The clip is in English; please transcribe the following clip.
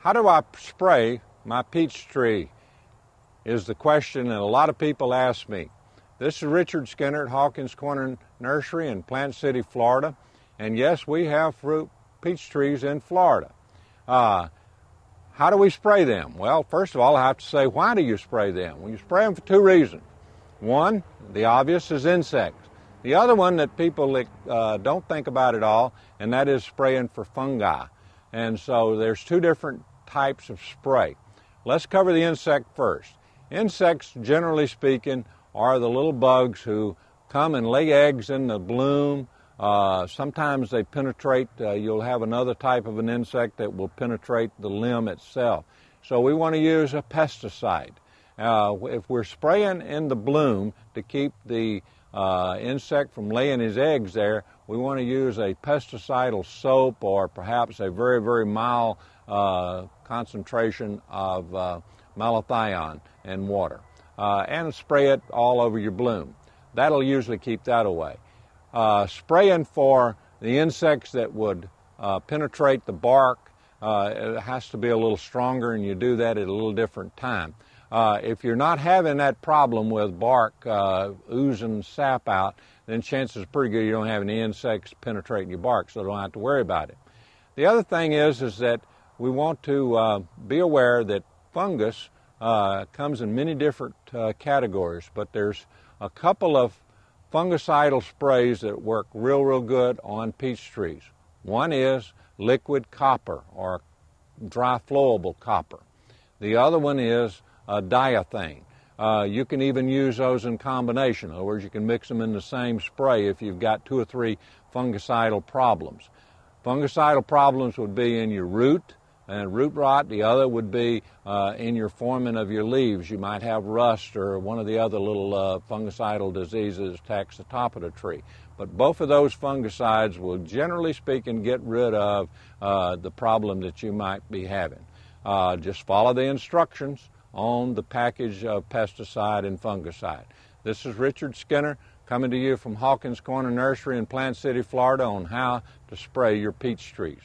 How do I spray my peach tree? Is the question that a lot of people ask me. This is Richard Skinner at Hawkins Corner Nursery in Plant City, Florida. And yes, we have fruit peach trees in Florida. Uh, how do we spray them? Well, first of all, I have to say, why do you spray them? Well, you spray them for two reasons. One, the obvious is insects. The other one that people uh, don't think about at all, and that is spraying for fungi. And so there's two different types of spray. Let's cover the insect first. Insects, generally speaking, are the little bugs who come and lay eggs in the bloom. Uh, sometimes they penetrate, uh, you'll have another type of an insect that will penetrate the limb itself. So we want to use a pesticide. Uh, if we're spraying in the bloom to keep the uh, insect from laying his eggs there, we want to use a pesticidal soap or perhaps a very, very mild uh, concentration of uh, malathion and water uh, and spray it all over your bloom. That'll usually keep that away. Uh, spraying for the insects that would uh, penetrate the bark, it has to be a little stronger, and you do that at a little different time. Uh, if you're not having that problem with bark uh, oozing sap out, then chances are pretty good you don't have any insects penetrating your bark, so don't have to worry about it. The other thing is is that we want to uh, be aware that fungus uh, comes in many different uh, categories, but there's a couple of fungicidal sprays that work real, real good on peach trees. One is liquid copper or dry flowable copper. The other one is uh, diethane. Uh, you can even use those in combination. In other words, you can mix them in the same spray if you've got two or three fungicidal problems. Fungicidal problems would be in your root and root rot. The other would be uh, in your forming of your leaves. You might have rust or one of the other little uh, fungicidal diseases attacks the top of the tree. But both of those fungicides will, generally speaking, get rid of uh, the problem that you might be having. Uh, just follow the instructions on the package of pesticide and fungicide. This is Richard Skinner coming to you from Hawkins Corner Nursery in Plant City, Florida on how to spray your peach trees.